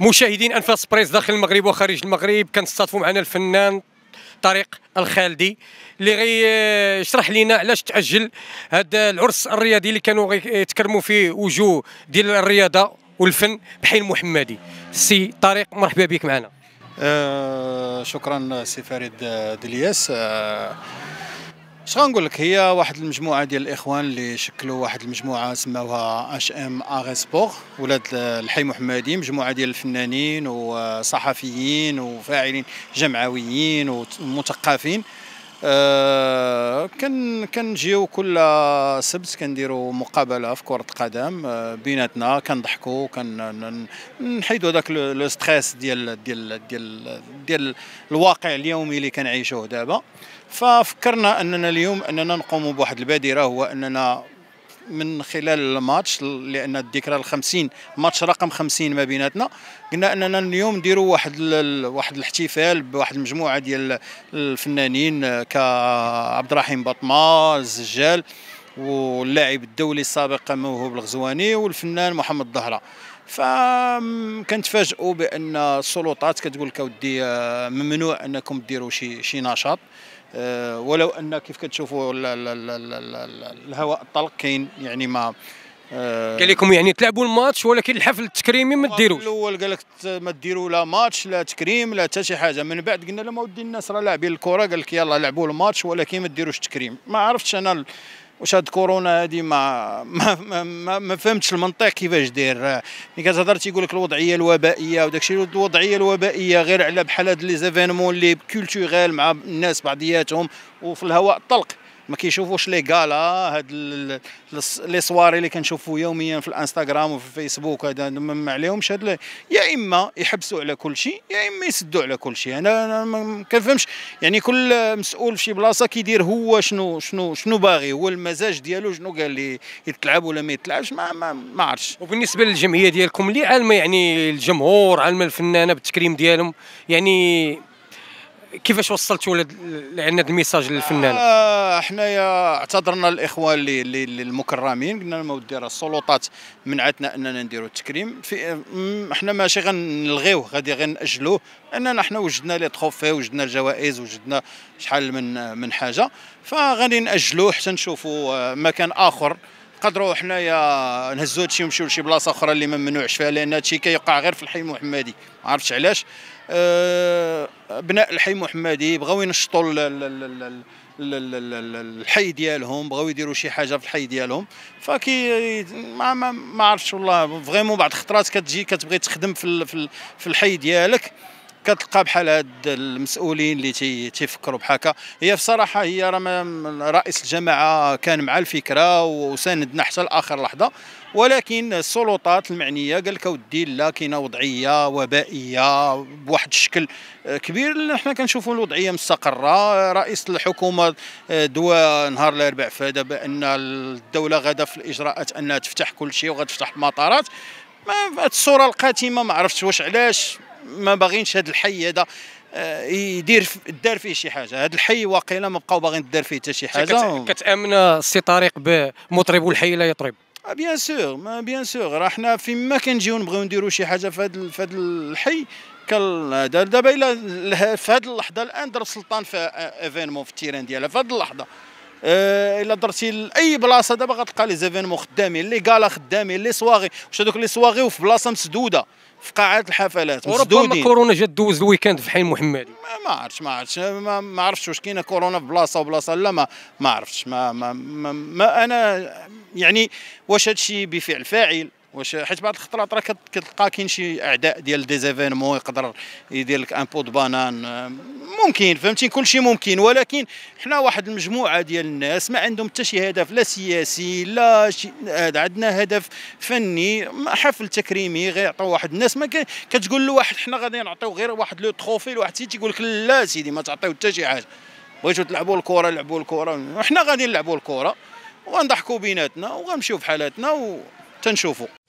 مشاهدين انفاس بريس داخل المغرب وخارج المغرب كنستضيفوا معنا الفنان طارق الخالدي اللي غيشرح لنا علاش تاجل هذا العرس الرياضي اللي كانوا يتكرموا فيه وجوه ديال الرياضه والفن بحي المحمدي سي طارق مرحبا بك معنا آه شكرا سي فريد آه، دلياس آه اش غنقول لك هي واحد المجموعه ديال الاخوان اللي شكلوا واحد المجموعه سماوها اش ام اغي سبور ولاد الحي محمدي مجموعه ديال الفنانين وصحفيين وفاعلين جمعويين ومثقفين أه كنجيو كل سبت كنديروا مقابله في كره القدم أه بيناتنا كنضحكوا كنحيدوا داك لو ستريس ديال ديال ديال ديال الواقع اليومي اللي كنعيشوه دابا ففكرنا اننا اليوم اننا نقوموا بواحد البادره هو اننا من خلال الماتش لان الذكرى ال 50 ماتش رقم 50 ما بيناتنا قلنا اننا اليوم نديروا واحد واحد الاحتفال بواحد المجموعه ديال الفنانين كعبد الرحيم بطمه الزجال واللاعب الدولي السابق موهوب الغزواني والفنان محمد الظهره فكنتفاجئوا بان السلطات كتقول لك اودي ممنوع انكم ديروا شي شي نشاط آه، ولو ان كيف كتشوفوا الهواء الطلق كاين يعني ما آه، قال لكم يعني تلعبوا الماتش ولكن الحفل التكريمي ما ديروش الاول قال لك ما ديروا لا ماتش لا تكريم لا حتى شي حاجه من بعد قلنا لهم اودي الناس راه لاعبين الكره قال لك يلا لعبوا الماتش ولكن ما ديروش تكريم ما عرفتش انا واش هاد كورونا هادي ما ما ما, ما فهمتش المنطق كيفاش داير ملي كتهضر تيقول لك الوضعيه الوبائيه وداك الشيء الوضعيه الوبائيه غير على بحال هاد لي زيفينمون لي كولتوريل مع الناس بعضياتهم وفي الهواء الطلق ما كيشوفوش لي كالا هاد لي سواري اللي كنشوفو يوميا في الانستغرام وفي الفيسبوك هذا ما عليهمش هاد يا اما يحبسوا على كل شيء يا اما يسدوا على كل شيء انا, أنا ما كنفهمش يعني كل مسؤول في شي بلاصه كيدير هو شنو شنو شنو باغي هو المزاج ديالو شنو قال لي يتلعب ولا ما يتلعبش ما ما, ما عرفتش وبالنسبه للجمعيه ديالكم اللي عالمه يعني الجمهور عالمه الفنانه بالتكريم ديالهم يعني كيفاش وصلتوا لان هذا الميساج للفنان؟ آه حنايا اعتذرنا للاخوان اللي, اللي المكرمين قلنا لهم اودي راه السلطات منعتنا اننا نديروا التكريم في حنا ماشي غنلغيوه غادي غنأجلوه اننا حنا وجدنا لي تروفي وجدنا الجوائز وجدنا شحال من من حاجه فغادي ناجلوه حتى نشوفوا آه، مكان اخر نقدروا حنايا نهزوا هادشي ونمشيو لشي بلاصه اخرى اللي ممنوعش فيها لان هادشي كيوقع غير في الحي المحمدي ما عرفتش علاش ابناء الحي المحمدي بغاو ينشطوا الحي ديالهم بغاو يديروا شي حاجه في الحي ديالهم فكي ما ما, ما عرفتش والله فريمون بعض الخطرات كتجي كتبغي تخدم في في الحي ديالك كتلقى بحال هاد المسؤولين اللي تي تيفكروا بحال هي بصراحه هي راه رئيس الجماعه كان مع الفكره وساندنا حتى لاخر لحظه ولكن السلطات المعنيه قال لك اودي لا كاينه وضعيه وبائيه بواحد الشكل كبير حنا كنشوفوا الوضعيه مستقره رئيس الحكومه دوا نهار الاربعاء فادا بان الدوله غدا في الاجراءات انها تفتح كل شيء وغتفتح المطارات الصوره القاتمه ما عرفتش واش علاش ما باغينش هذا الحي هذا آه، يدير دار فيه شي حاجه هذا الحي واقيلا ما بقاو باغيين دار فيه حتى شي حاجه كتامن السي طارق بمطرب الحي لا يطرب آه، بيان سور ما بيان سور راه حنا فين ما كنجيو نبغيو نديروا شي حاجه في هذا في هذا الحي دابا الى في هذه اللحظه الان دار السلطان في ايفينمون آه، في التيران ديالها في هذه اللحظه آه، الا درتي لاي بلاصه دابا غتلقى لي زيفينمون خدامين لي كالا خدامين لي سواغي واش هذوك لي سواغي وفي بلاصه مسدوده في قاعات الحفلات وربما كورونا جات دوز الويكاند في حي المحمدي ما عرفتش ما عرفتش ما, ما عرفتش واش كاينه كورونا في بلاصه وبلاصه لا ما ما عرفتش ما, ما, ما, ما انا يعني واش هادشي بفعل فاعل واش حيت بعض الخطرات راه كتلقى كاين شي اعداء ديال ديزيفينمون يقدر يدير لك ان بو دو بانان ممكن فهمتي كل شيء ممكن ولكن حنا واحد المجموعه ديال الناس ما عندهم حتى شي هدف لا سياسي لا شي عندنا هدف فني حفل تكريمي غير يعطيو واحد الناس ما كتقول له واحد حنا غادي نعطيو غير واحد لو تروفي لواحد سيتي يقول لك لا سيدي ما تعطيو حتى شي حاجه بغيتو تلعبوا الكره لعبوا الكره حنا غادي نلعبوا الكره وغنضحكوا بيناتنا وغنمشيو في حالاتنا و تنشوفوا